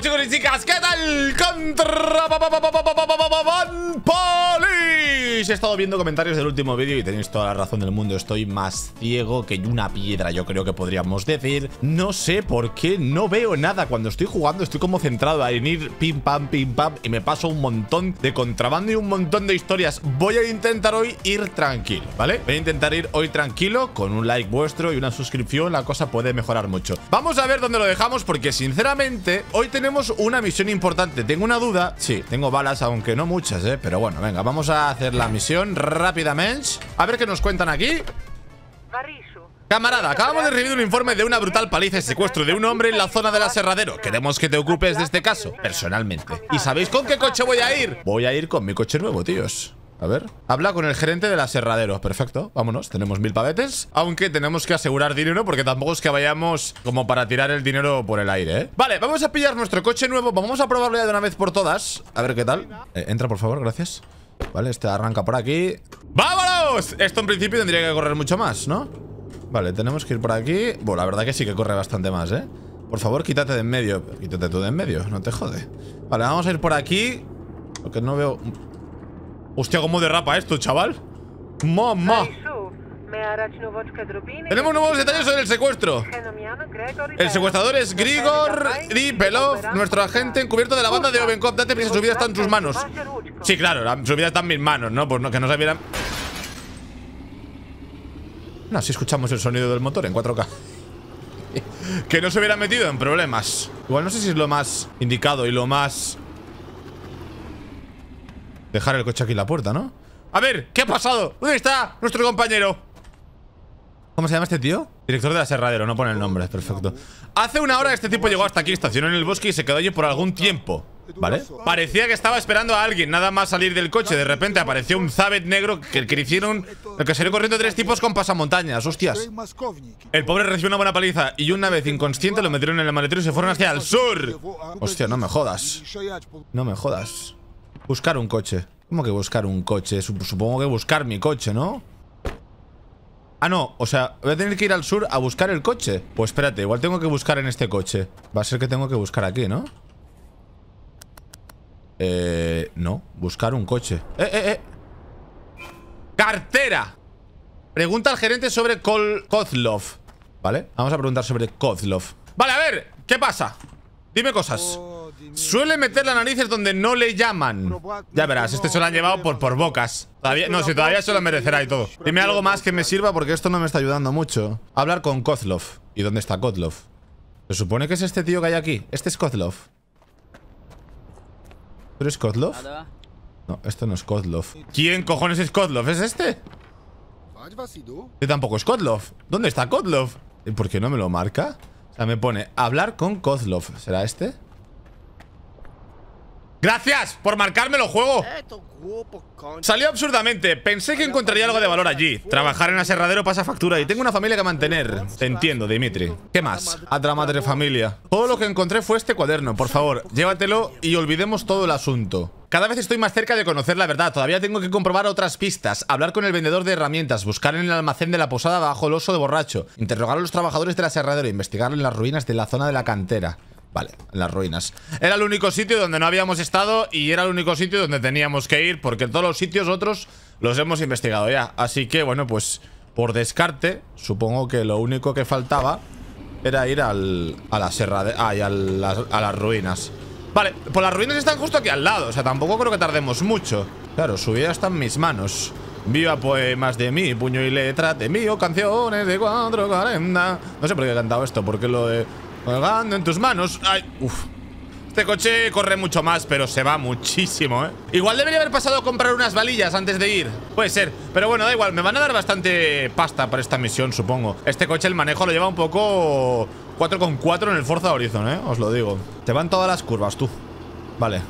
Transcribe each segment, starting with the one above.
Chicos y chicas, qué tal contra va va va va va va va va va va va he estado viendo comentarios del último vídeo y tenéis toda la razón del mundo. Estoy más ciego que una piedra, yo creo que podríamos decir. No sé por qué no veo nada. Cuando estoy jugando estoy como centrado en ir pim pam, pim pam y me paso un montón de contrabando y un montón de historias. Voy a intentar hoy ir tranquilo, ¿vale? Voy a intentar ir hoy tranquilo con un like vuestro y una suscripción. La cosa puede mejorar mucho. Vamos a ver dónde lo dejamos porque sinceramente hoy tenemos una misión importante. Tengo una duda. Sí, tengo balas, aunque no muchas, ¿eh? Pero bueno, venga, vamos a hacer la misión rápidamente. A ver qué nos cuentan aquí. Camarada, acabamos de recibir un informe de una brutal paliza y secuestro de un hombre en la zona del aserradero. Queremos que te ocupes de este caso, personalmente. ¿Y sabéis con qué coche voy a ir? Voy a ir con mi coche nuevo, tíos. A ver. Habla con el gerente del aserradero. Perfecto. Vámonos. Tenemos mil pavetes. Aunque tenemos que asegurar dinero porque tampoco es que vayamos como para tirar el dinero por el aire, ¿eh? Vale, vamos a pillar nuestro coche nuevo. Vamos a probarlo ya de una vez por todas. A ver qué tal. Eh, entra, por favor. Gracias. Vale, este arranca por aquí ¡Vámonos! Esto en principio tendría que correr mucho más, ¿no? Vale, tenemos que ir por aquí Bueno, la verdad que sí que corre bastante más, ¿eh? Por favor, quítate de en medio Quítate tú de en medio, no te jode Vale, vamos a ir por aquí Lo no veo... Hostia, cómo derrapa esto, chaval ¡Mamá! Tenemos nuevos detalles sobre el secuestro. El secuestrador es Grigor Pelov, nuestro agente encubierto de la banda de OvenCop Date prisa, su vida está en tus manos. Sí, claro, su vida está en mis manos, ¿no? Pues no, que no vieran No, si escuchamos el sonido del motor en 4K. que no se hubiera metido en problemas. Igual no sé si es lo más indicado y lo más... Dejar el coche aquí en la puerta, ¿no? A ver, ¿qué ha pasado? ¿Dónde está nuestro compañero? ¿Cómo se llama este tío? Director de Aserradero, no pone el nombre, perfecto. Hace una hora este tipo llegó hasta aquí, estacionó en el bosque y se quedó allí por algún tiempo. ¿Vale? Parecía que estaba esperando a alguien, nada más salir del coche. De repente apareció un Zabet negro que, que hicieron. que salió corriendo tres tipos con pasamontañas, hostias. El pobre recibió una buena paliza y una vez inconsciente lo metieron en el maletero y se fueron hacia el sur. Hostia, no me jodas. No me jodas. Buscar un coche. ¿Cómo que buscar un coche? Supongo que buscar mi coche, ¿no? Ah, no, o sea, voy a tener que ir al sur a buscar el coche Pues espérate, igual tengo que buscar en este coche Va a ser que tengo que buscar aquí, ¿no? Eh, no, buscar un coche ¡Eh, eh, eh! ¡Cartera! Pregunta al gerente sobre Kol Kozlov Vale, vamos a preguntar sobre Kozlov Vale, a ver, ¿qué pasa? Dime cosas oh. Suele meter la narices donde no le llaman. Ya verás, este se lo han llevado por, por bocas. Todavía, no, si todavía se lo merecerá y todo. Dime algo más que me sirva porque esto no me está ayudando mucho. Hablar con Kozlov. ¿Y dónde está Kozlov? Se supone que es este tío que hay aquí. Este es Kozlov. ¿Pero es Kozlov? No, esto no es Kozlov. ¿Quién cojones es Kozlov? ¿Es este? ¿Y este tampoco es Kozlov. ¿Dónde está Kozlov? ¿Y por qué no me lo marca? O sea, me pone hablar con Kozlov. ¿Será este? Gracias por marcarme los juego Salió absurdamente. Pensé que encontraría algo de valor allí. Trabajar en aserradero pasa factura y tengo una familia que mantener. Te entiendo, Dimitri. ¿Qué más? A otra madre familia. Todo lo que encontré fue este cuaderno. Por favor, llévatelo y olvidemos todo el asunto. Cada vez estoy más cerca de conocer la verdad. Todavía tengo que comprobar otras pistas, hablar con el vendedor de herramientas, buscar en el almacén de la posada bajo el oso de borracho, interrogar a los trabajadores de del aserradero, e investigar en las ruinas de la zona de la cantera. Vale, las ruinas. Era el único sitio donde no habíamos estado y era el único sitio donde teníamos que ir porque todos los sitios otros los hemos investigado ya. Así que, bueno, pues por descarte, supongo que lo único que faltaba era ir al, a la serra de, ah, y a, las, ruinas. Vale, pues las ruinas están justo aquí al lado, o sea, tampoco creo que tardemos mucho. Claro, su vida está en mis manos. Viva poemas de mí, puño y letra de mí, o canciones de cuatro calendas. No sé por qué he cantado esto, porque lo de Colgando en tus manos. Ay, uf. Este coche corre mucho más, pero se va muchísimo, ¿eh? Igual debería haber pasado a comprar unas valillas antes de ir. Puede ser. Pero bueno, da igual. Me van a dar bastante pasta para esta misión, supongo. Este coche, el manejo lo lleva un poco... 4,4 en el Forza Horizon, ¿eh? Os lo digo. Te van todas las curvas, tú. Vale.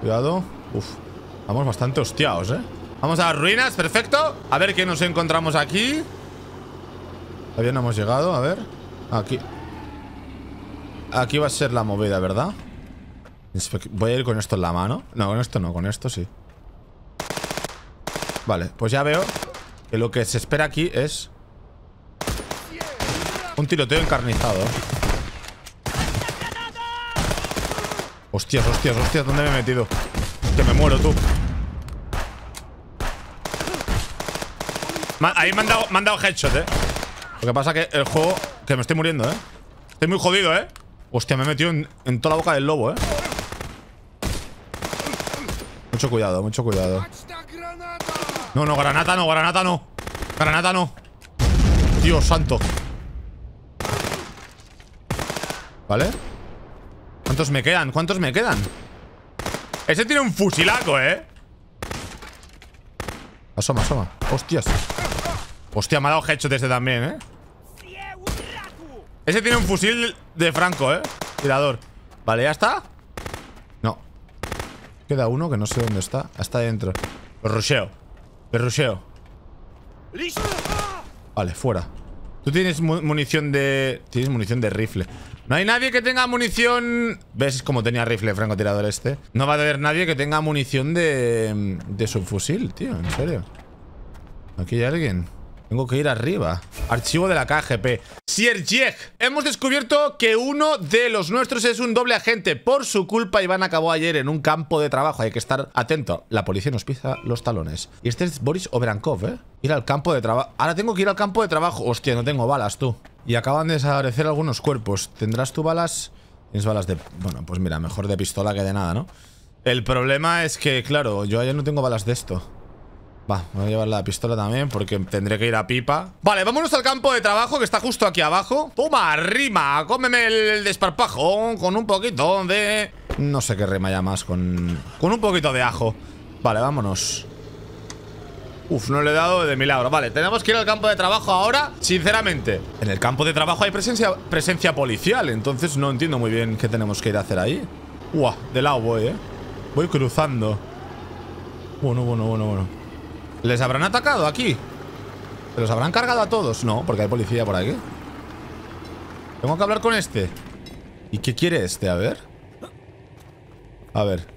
Cuidado. Uf. Vamos bastante hostiados, ¿eh? Vamos a las ruinas, perfecto. A ver qué nos encontramos aquí. Todavía no hemos llegado, a ver. Aquí. Aquí va a ser la movida, ¿verdad? Voy a ir con esto en la mano. No, con esto no, con esto sí. Vale, pues ya veo que lo que se espera aquí es... Un tiroteo encarnizado. Hostias, hostias, hostias, ¿dónde me he metido? Que me muero, tú. Ahí me han, dado, headshot, eh. Lo que pasa que el juego... Que me estoy muriendo, eh. Estoy muy jodido, eh. Hostia, me he metido en, toda la boca del lobo, ¿eh? Mucho cuidado, mucho cuidado. No, no, granata no, granata no. Granata no. Dios santo. ¿Vale? ¿Cuántos me quedan? ¿Cuántos me quedan? Ese tiene un fusilaco, ¿eh? Asoma, asoma. Hostias. Hostia, me ha dado headshot este también, ¿eh? Ese tiene un fusil de Franco, ¿eh? Tirador. Vale, ¿ya está? No. Queda uno que no sé dónde está. Está dentro. Lo rusheo. rusheo. Vale, fuera. Tú tienes munición de... Tienes munición de rifle. No hay nadie que tenga munición... ¿Ves cómo tenía rifle Franco Tirador este? No va a haber nadie que tenga munición de... De subfusil, tío. En serio. Aquí hay alguien. Tengo que ir arriba. Archivo de la KGP. Siergiech. Hemos descubierto que uno de los nuestros es un doble agente. Por su culpa, Iván acabó ayer en un campo de trabajo. Hay que estar atento. La policía nos pisa los talones. Y este es Boris Oberankov, ¿eh? Ir al campo de trabajo. Ahora tengo que ir al campo de trabajo. Hostia, no tengo balas, tú. Y acaban de desaparecer algunos cuerpos. ¿Tendrás tú balas? Tienes balas de... Bueno, pues mira, mejor de pistola que de nada, ¿no? El problema es que, claro, yo ayer no tengo balas de esto. Va, voy a llevar la pistola también porque tendré que ir a pipa Vale, vámonos al campo de trabajo que está justo aquí abajo Toma, rima, cómeme el desparpajo con un poquito de... No sé qué rima ya más, con... Con un poquito de ajo Vale, vámonos Uf, no le he dado de milagro Vale, tenemos que ir al campo de trabajo ahora Sinceramente, en el campo de trabajo hay presencia, presencia policial Entonces no entiendo muy bien qué tenemos que ir a hacer ahí Uah, de lado voy, eh Voy cruzando Bueno, bueno, bueno, bueno ¿Les habrán atacado aquí? ¿Se los habrán cargado a todos? No, porque hay policía por aquí Tengo que hablar con este ¿Y qué quiere este? A ver A ver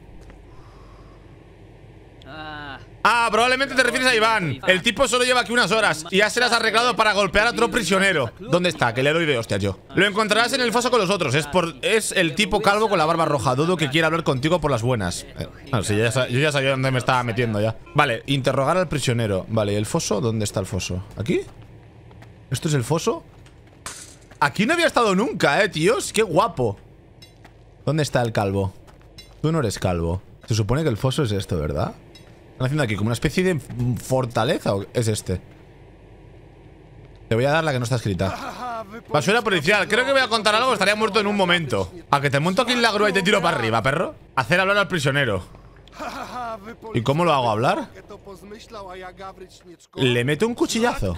Ah, probablemente te refieres a Iván. El tipo solo lleva aquí unas horas y ya se las ha arreglado para golpear a otro prisionero. ¿Dónde está? Que le doy de hostia yo. Lo encontrarás en el foso con los otros. Es por es el tipo calvo con la barba roja. Dudo que quiera hablar contigo por las buenas. Eh, yo ya sabía dónde me estaba metiendo ya. Vale, interrogar al prisionero. Vale, ¿el foso? ¿Dónde está el foso? ¿Aquí? ¿Esto es el foso? Aquí no había estado nunca, eh, tíos. Qué guapo. ¿Dónde está el calvo? Tú no eres calvo. Se supone que el foso es esto, ¿verdad? están haciendo aquí? ¿Como una especie de fortaleza o es este? Te voy a dar la que no está escrita. Basura policial. Creo que voy a contar algo. Estaría muerto en un momento. A que te monto aquí en la grúa y te tiro para arriba, perro. Hacer hablar al prisionero. ¿Y cómo lo hago hablar? ¿Le meto un cuchillazo?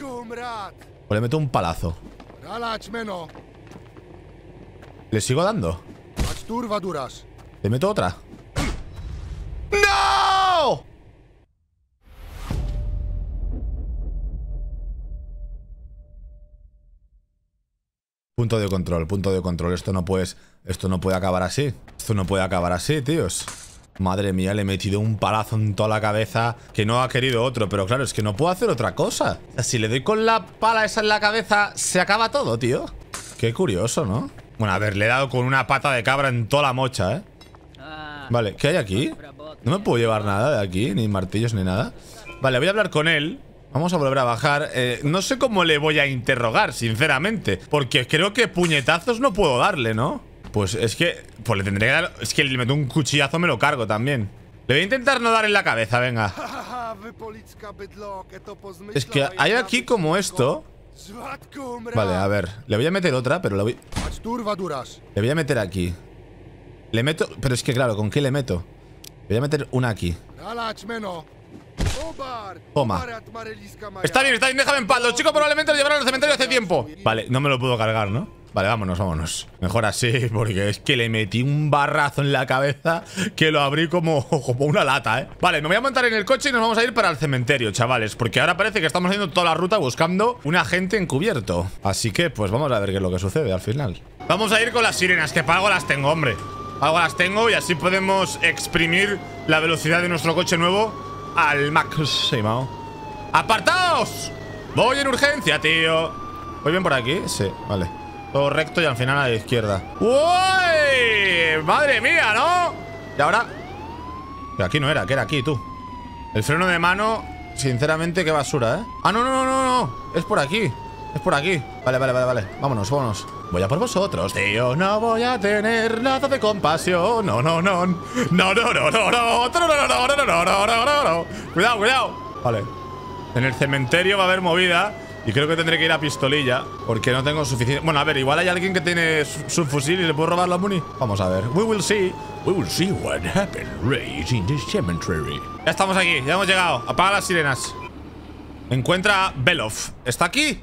¿O le meto un palazo? ¿Le sigo dando? ¿Le meto otra? ¡No! Punto de control, punto de control. Esto no puedes, esto no puede acabar así. Esto no puede acabar así, tíos. Madre mía, le he metido un palazo en toda la cabeza que no ha querido otro. Pero claro, es que no puedo hacer otra cosa. si le doy con la pala esa en la cabeza, se acaba todo, tío. Qué curioso, ¿no? Bueno, a ver, le he dado con una pata de cabra en toda la mocha, ¿eh? Ah. Vale, ¿qué hay aquí? No me puedo llevar nada de aquí, ni martillos ni nada. Vale, voy a hablar con él Vamos a volver a bajar. Eh, no sé cómo le voy a interrogar, sinceramente. Porque creo que puñetazos no puedo darle, ¿no? Pues es que... Pues le tendré que dar... Es que le meto un cuchillazo, me lo cargo también. Le voy a intentar no dar en la cabeza, venga. Es que hay aquí como esto... Vale, a ver. Le voy a meter otra, pero la voy... Le voy a meter aquí. Le meto... Pero es que, claro, ¿con qué le meto? Le voy a meter una aquí. Toma. Está bien, está bien, déjame en paz. Los chicos probablemente lo llevaron al cementerio hace tiempo. Vale, no me lo puedo cargar, ¿no? Vale, vámonos, vámonos. Mejor así, porque es que le metí un barrazo en la cabeza que lo abrí como, una lata, ¿eh? Vale, me voy a montar en el coche y nos vamos a ir para el cementerio, chavales. Porque ahora parece que estamos haciendo toda la ruta buscando un agente encubierto. Así que, pues vamos a ver qué es lo que sucede al final. Vamos a ir con las sirenas, que pago las tengo, hombre. Pago las tengo y así podemos exprimir la velocidad de nuestro coche nuevo al máximo ¡Apartaos! Voy en urgencia, tío ¿Voy bien por aquí? Sí, vale Todo recto y al final a la izquierda ¡Uy! ¡Madre mía, ¿no? Y ahora... aquí no era, que era aquí, tú El freno de mano, sinceramente, qué basura, ¿eh? Ah, no, no, no, no, no Es por aquí es por aquí. Vale, vale, vale, vale. Vámonos, vámonos. Voy a por vosotros, tío. No voy a tener nada de compasión. No, no, no. No, no, no, no, no, no, no, no, no, Cuidado, cuidado. Vale. En el cementerio va a haber movida. Y creo que tendré que ir a pistolilla Porque no tengo suficiente... Bueno, a ver, igual hay alguien que tiene su, fusil y le puedo robar la muni Vamos a ver We will see We will see what happened in cemetery Ya estamos aquí, ya hemos llegado Apaga las sirenas Encuentra a Belov ¿Está aquí?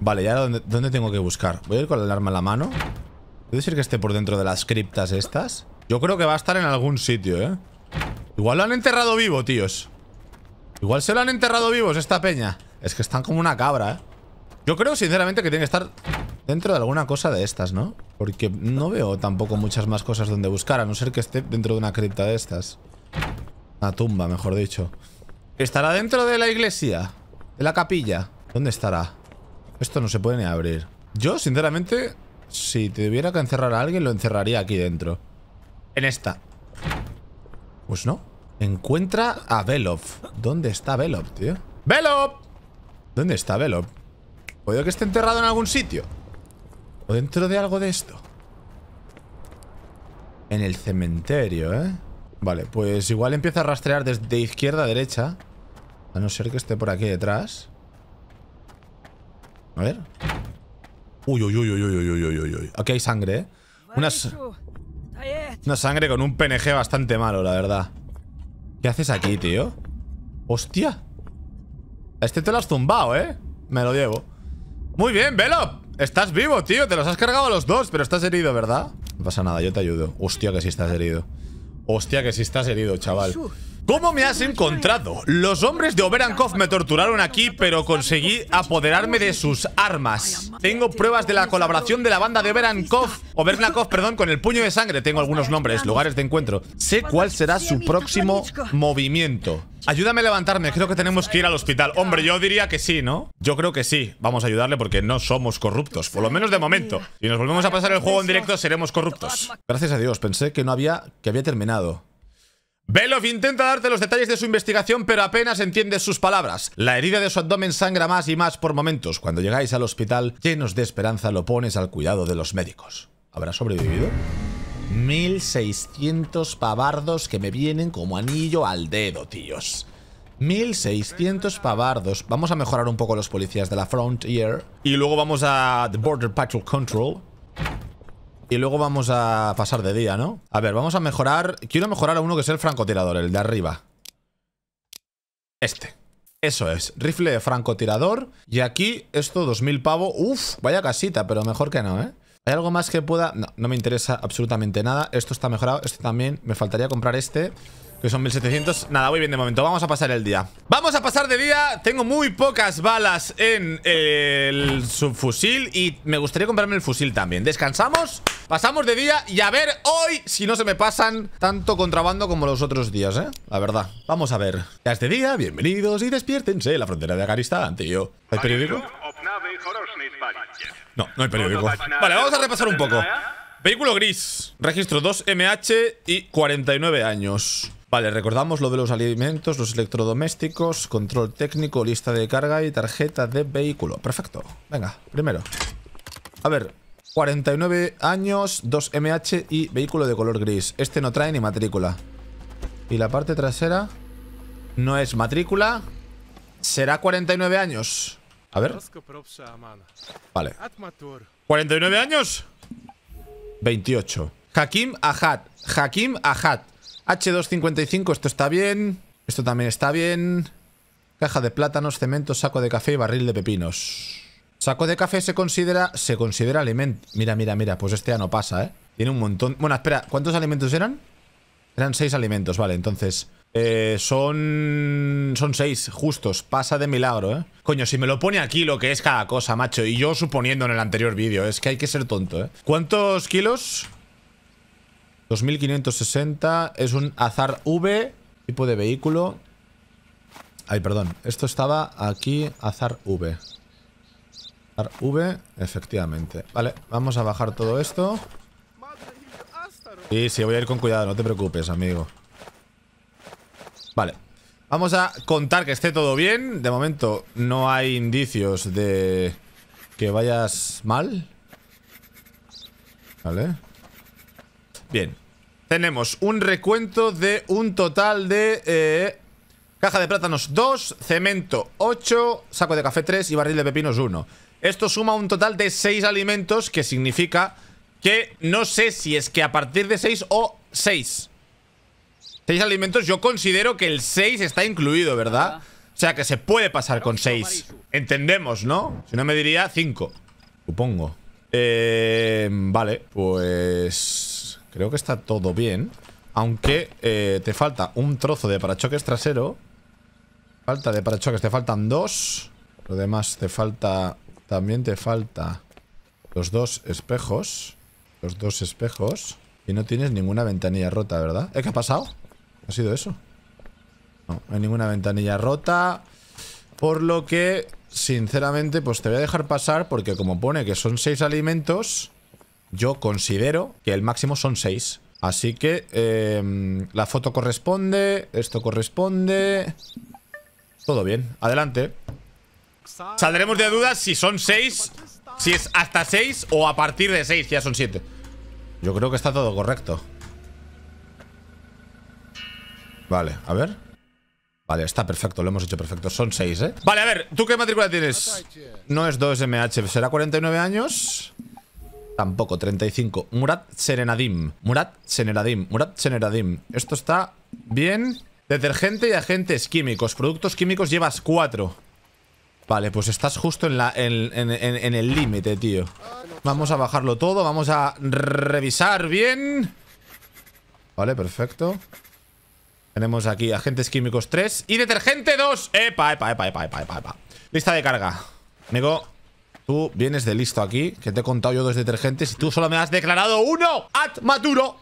Vale, ya dónde, dónde tengo que buscar. Voy a ir con el arma en la mano. ¿Puede ser que esté por dentro de las criptas estas? Yo creo que va a estar en algún sitio, ¿eh? Igual lo han enterrado vivo, tíos. Igual se lo han enterrado vivos esta peña. Es que están como una cabra, ¿eh? Yo creo, sinceramente, que tiene que estar dentro de alguna cosa de estas, ¿no? Porque no veo tampoco muchas más cosas donde buscar, a no ser que esté dentro de una cripta de estas. Una tumba, mejor dicho. ¿Estará dentro de la iglesia? ¿De la capilla? ¿Dónde estará? Esto no se puede ni abrir. Yo, sinceramente, si tuviera que encerrar a alguien, lo encerraría aquí dentro. En esta. Pues no. Encuentra a Belov. ¿Dónde está Belov, tío? ¡Belov! ¿Dónde está Belov? Puede que esté enterrado en algún sitio? ¿O dentro de algo de esto? En el cementerio, ¿eh? Vale, pues igual empieza a rastrear desde izquierda a derecha. A no ser que esté por aquí detrás. A ver. Uy, uy, uy, uy, uy, uy, uy, uy. Aquí hay sangre, ¿eh? Una sangre con un PNG bastante malo, la verdad. ¿Qué haces aquí, tío? ¡Hostia! Este te lo has zumbado, ¿eh? Me lo llevo. Muy bien, velo! Estás vivo, tío. Te los has cargado a los dos, pero estás herido, ¿verdad? No pasa nada, yo te ayudo. Hostia, que si sí estás herido. Hostia, que si sí estás herido, chaval. ¿Cómo me has encontrado? Los hombres de Oberankov me torturaron aquí, pero conseguí apoderarme de sus armas. Tengo pruebas de la colaboración de la banda de Oberankov, Oberankov, perdón, con el puño de sangre. Tengo algunos nombres, lugares de encuentro. Sé cuál será su próximo movimiento. Ayúdame a levantarme, creo que tenemos que ir al hospital. Hombre, yo diría que sí, ¿no? Yo creo que sí. Vamos a ayudarle porque no somos corruptos, por lo menos de momento. Si nos volvemos a pasar el juego en directo, seremos corruptos. Gracias a Dios, pensé que no había que había terminado. Belov intenta darte los detalles de su investigación, pero apenas entiendes sus palabras. La herida de su abdomen sangra más y más por momentos. Cuando llegáis al hospital, llenos de esperanza, lo pones al cuidado de los médicos. ¿Habrá sobrevivido? 1600 pavardos que me vienen como anillo al dedo, tíos. 1600 pavardos. Vamos a mejorar un poco los policías de la Frontier. Y luego vamos a The Border Patrol Control. Y luego vamos a pasar de día, ¿no? A ver, vamos a mejorar... Quiero mejorar a uno que es el francotirador, el de arriba. Este. Eso es, rifle de francotirador. Y aquí, esto, 2000 pavo. Uf, vaya casita, pero mejor que no, ¿eh? ¿Hay algo más que pueda...? No, no me interesa absolutamente nada. Esto está mejorado, este también. Me faltaría comprar este... Que son 1700 Nada, voy bien de momento Vamos a pasar el día Vamos a pasar de día Tengo muy pocas balas en el subfusil Y me gustaría comprarme el fusil también Descansamos Pasamos de día y a ver hoy si no se me pasan tanto contrabando como los otros días, ¿eh? La verdad. Vamos a ver. Ya es de día, bienvenidos y despiértense. La frontera de ante tío. ¿Hay periódico? No, no hay periódico. Vale, vamos a repasar un poco. Vehículo gris. Registro 2MH y 49 años. Vale, recordamos lo de los alimentos, los electrodomésticos, control técnico, lista de carga y tarjeta de vehículo. Perfecto. Venga, primero. A ver, 49 años, 2 MH y vehículo de color gris. Este no trae ni matrícula. Y la parte trasera no es matrícula. Será 49 años. A ver. Vale. 49 años. 28. Hakim Ahad. Hakim Ahad. H255, esto está bien. Esto también está bien. Caja de plátanos, cemento, saco de café y barril de pepinos. Saco de café se considera, se considera alimento. Mira, mira, mira, pues este ya no pasa, ¿eh? Tiene un montón. Bueno, espera, ¿cuántos alimentos eran? Eran seis alimentos, vale, entonces... Eh, son... Son seis, justos. Pasa de milagro, ¿eh? Coño, si me lo pone aquí lo que es cada cosa, macho. Y yo suponiendo en el anterior vídeo. Es que hay que ser tonto, ¿eh? ¿Cuántos kilos? 2560. Es un azar V. Tipo de vehículo. Ay, perdón. Esto estaba aquí, azar V. V, efectivamente. Vale, vamos a bajar todo esto. Y sí, voy a ir con cuidado, no te preocupes, amigo. Vale. Vamos a contar que esté todo bien. De momento no hay indicios de que vayas mal. Vale. Bien. Tenemos un recuento de un total de... Eh, caja de plátanos 2, cemento 8, saco de café 3 y barril de pepinos 1. Esto suma un total de 6 alimentos, que significa que no sé si es que a partir de 6 o 6. 6 alimentos, yo considero que el 6 está incluido, ¿verdad? Ah. O sea, que se puede pasar con 6. Entendemos, ¿no? Si no me diría 5, supongo. Eh, vale, pues creo que está todo bien. Aunque eh, te falta un trozo de parachoques trasero. Falta de parachoques, te faltan dos. Lo demás te falta también te falta los dos espejos. Los dos espejos. Y no tienes ninguna ventanilla rota, ¿verdad? ¿Eh, ¿Qué ha pasado? ¿Ha sido eso? No, no hay ninguna ventanilla rota. Por lo que, sinceramente, pues te voy a dejar pasar porque como pone que son seis alimentos, yo considero que el máximo son seis. Así que em, la foto corresponde, esto corresponde. Todo bien, adelante. Saldremos de dudas si son 6 Si es hasta 6 o a partir de 6 Ya son 7 Yo creo que está todo correcto Vale, a ver Vale, está perfecto, lo hemos hecho perfecto Son 6, ¿eh? Vale, a ver, ¿tú qué matrícula tienes? No es 2MH, será 49 años Tampoco, 35 Murat Serenadim Murat Serenadim Murat Serenadim Esto está bien Detergente y agentes químicos Productos químicos llevas 4 Vale, pues estás justo en, la, en, el límite, tío Vamos a bajarlo todo, vamos a revisar bien Vale, perfecto Tenemos aquí agentes químicos 3 Y detergente 2 Epa, epa, epa, epa, epa, epa, Lista de carga Amigo, tú vienes de listo aquí Que te he contado yo dos detergentes Y tú solo me has declarado uno At Maturo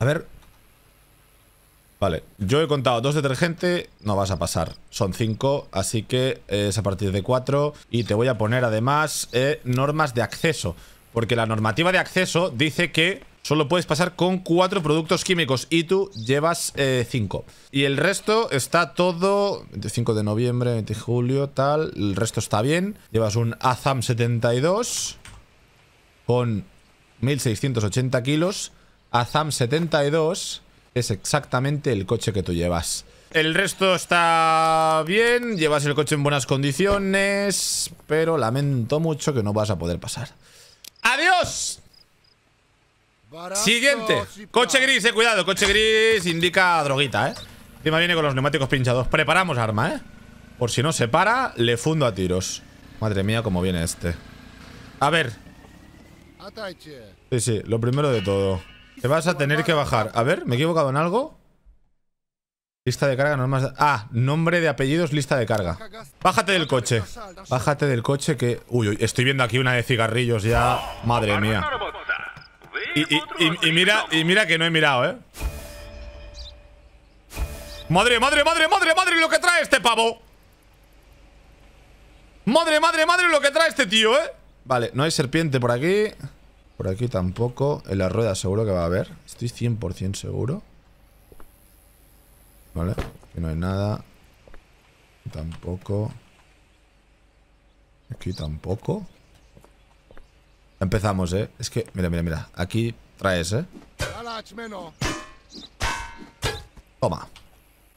A ver, Vale, yo he contado dos detergentes, no vas a pasar. Son cinco, así que es a partir de cuatro. Y te voy a poner además eh, normas de acceso. Porque la normativa de acceso dice que solo puedes pasar con cuatro productos químicos y tú llevas eh, cinco. Y el resto está todo 25 de noviembre, 20 de julio, tal. El resto está bien. Llevas un Azam 72 con 1680 kilos. Azam 72 es exactamente el coche que tú llevas. El resto está bien, llevas el coche en buenas condiciones, pero lamento mucho que no vas a poder pasar. ¡Adiós! Siguiente. Coche gris, eh, cuidado. Coche gris indica droguita, eh. Encima viene con los neumáticos pinchados. Preparamos arma, eh. Por si no se para, le fundo a tiros. Madre mía, cómo viene este. A ver. Sí, sí, lo primero de todo. Te vas a tener que bajar. A ver, ¿me he equivocado en algo? Lista de carga, normas... Ah, nombre de apellidos, lista de carga. Bájate del coche. Bájate del coche que... Uy, estoy viendo aquí una de cigarrillos ya. Madre mía. Y, y mira, y mira que no he mirado, ¿eh? Madre, madre, madre, madre, madre, lo que trae este pavo. Madre, madre, madre, lo que trae este tío, ¿eh? Vale, no hay serpiente por aquí. Por aquí tampoco. En la rueda seguro que va a haber. Estoy 100% seguro. Vale, aquí no hay nada. Tampoco. Aquí tampoco. Empezamos, ¿eh? Es que, mira, mira, mira. Aquí traes, ¿eh? Toma.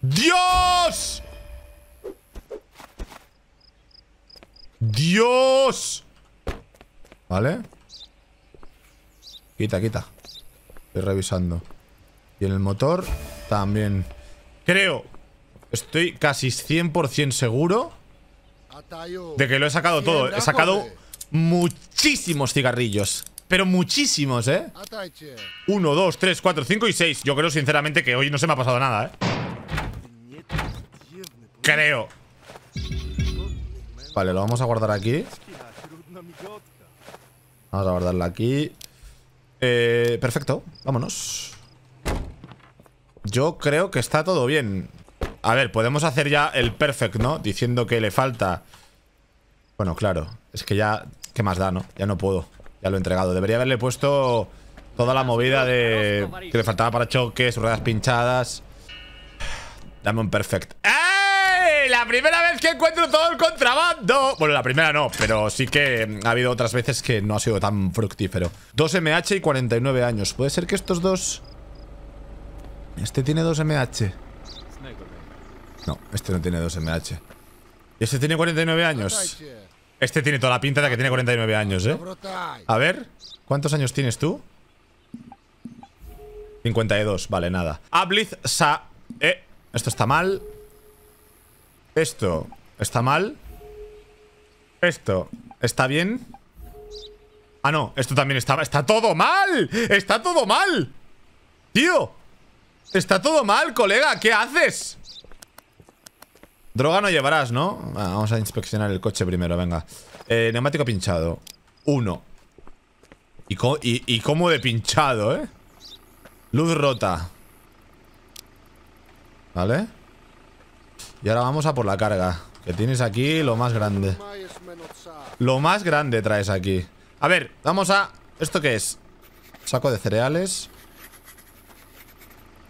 ¡Dios! ¡Dios! ¿Vale? Quita, quita. Estoy revisando. Y en el motor también. Creo. Estoy casi 100% seguro de que lo he sacado todo. He sacado muchísimos cigarrillos. Pero muchísimos, ¿eh? Uno, dos, tres, cuatro, cinco y seis. Yo creo sinceramente que hoy no se me ha pasado nada, ¿eh? Creo. Vale, lo vamos a guardar aquí. Vamos a guardarla aquí. Eh, perfecto, vámonos. Yo creo que está todo bien. A ver, podemos hacer ya el perfect, ¿no? Diciendo que le falta... Bueno, claro. Es que ya... ¿Qué más da, no? Ya no puedo. Ya lo he entregado. Debería haberle puesto toda la movida de... Que le faltaba para choques, ruedas pinchadas. Dame un perfect. ¡Ah! primera vez que encuentro todo el contrabando. Bueno, la primera no, pero sí que mm, ha habido otras veces que no ha sido tan fructífero. 2 MH y 49 años. Puede ser que estos dos... Este tiene 2 MH. No, este no tiene 2 MH. ¿Y este tiene 49 años? Este tiene toda la pinta de que tiene 49 años, ¿eh? A ver, ¿cuántos años tienes tú? 52, vale, nada. Ablith Sa... esto está mal. Esto está mal. Esto está bien. Ah, no, esto también estaba. ¡Está todo mal! ¡Está todo mal! ¡Tío! ¡Está todo mal, colega! ¿Qué haces? Droga no llevarás, ¿no? Ah, vamos a inspeccionar el coche primero, venga. Eh, neumático pinchado. Uno. Y, cómo de pinchado, ¿eh? Luz rota. ¿Vale? Y ahora vamos a por la carga. Que tienes aquí lo más grande. Lo más grande traes aquí. A ver, vamos a... ¿Esto qué es? Saco de cereales.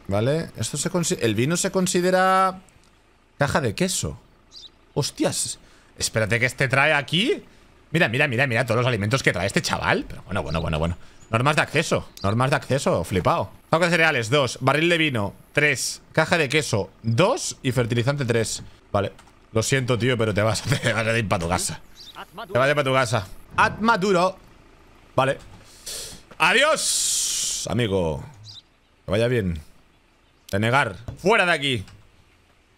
Vale. Esto se El vino se considera... Caja de queso. Hostias. Espérate que este trae aquí. Mira, mira, mira, mira todos los alimentos que trae este chaval. Pero bueno, bueno, bueno, bueno. Normas de acceso. Normas de acceso. Flipado. Taco de cereales, dos. Barril de vino, tres. Caja de queso, dos. Y fertilizante, tres. Vale. Lo siento, tío, pero te vas, a ir para tu casa. Te vas a ir para tu casa. Atmaturo. Vale. Adiós, amigo. Que vaya bien. De negar. Fuera de aquí.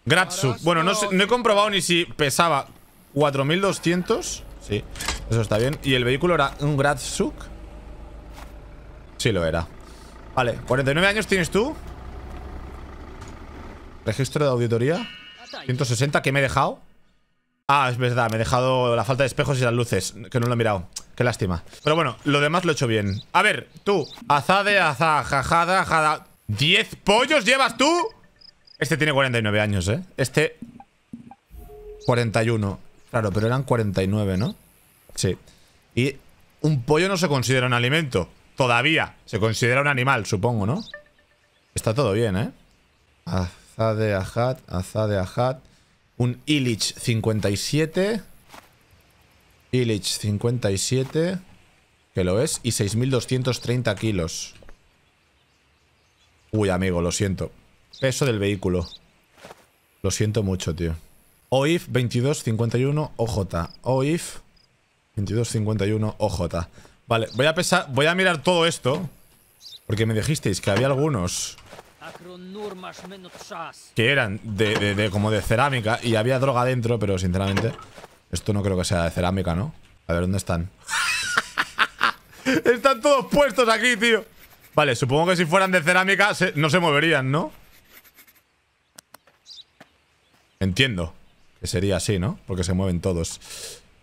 Gratsuk. Bueno, no, no he comprobado ni si pesaba 4200. Sí, eso está bien. Y el vehículo era un Gratsuk. Sí lo era. Vale, 49 años tienes tú. Registro de auditoría. 160, ¿qué me he dejado? Ah, es verdad, me he dejado la falta de espejos y las luces, que no lo he mirado. Qué lástima. Pero bueno, lo demás lo he hecho bien. A ver, tú. Azade, azá, jajada, jada. ¿10 pollos llevas tú? Este tiene 49 años, ¿eh? Este... 41. Claro, pero eran 49, ¿no? Sí. Y un pollo no se considera un alimento. Todavía. Se considera un animal, supongo, ¿no? Está todo bien, ¿eh? Azade ajad, Azade ajad. Un Illich 57. Illich 57. Que lo es. Y 6.230 kilos. Uy, amigo, lo siento. Peso del vehículo. Lo siento mucho, tío. OIF 2251 OJ. OIF 2251 OJ. Vale, voy a pesar, voy a mirar todo esto Porque me dijisteis que había algunos Que eran de, como de cerámica Y había droga dentro, pero sinceramente Esto no creo que sea de cerámica, ¿no? A ver, ¿dónde están? están todos puestos aquí, tío Vale, supongo que si fueran de cerámica No se moverían, ¿no? Entiendo Que sería así, ¿no? Porque se mueven todos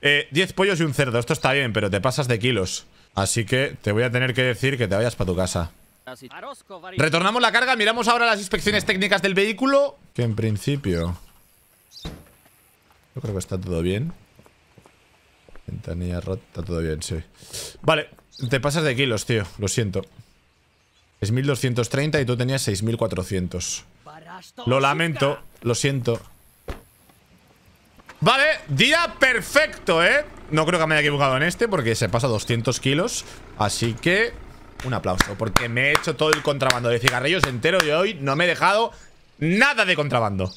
eh, Diez pollos y un cerdo, esto está bien, pero te pasas de kilos Así que te voy a tener que decir que te vayas para tu casa. Retornamos la carga, miramos ahora las inspecciones técnicas del vehículo. Que en principio... Yo creo que está todo bien. Ventanilla rota, todo bien, sí. Vale, te pasas de kilos, tío. Lo siento. Es 1230 y tú tenías 6.400. Lo lamento, lo siento. Vale, día perfecto, ¿eh? No creo que me haya equivocado en este porque se pasa 200 kilos. Así que un aplauso porque me he hecho todo el contrabando de cigarrillos entero y hoy no me he dejado nada de contrabando.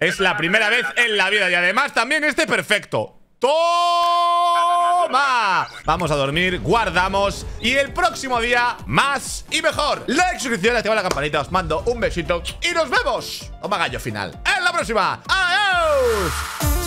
Es la primera vez en la vida y además también este perfecto. ¡Toma! Vamos a dormir, guardamos y el próximo día más y mejor. Like, suscripción, activa la campanita, os mando un besito y nos vemos. Toma gallo final. En la próxima. ¡Adiós!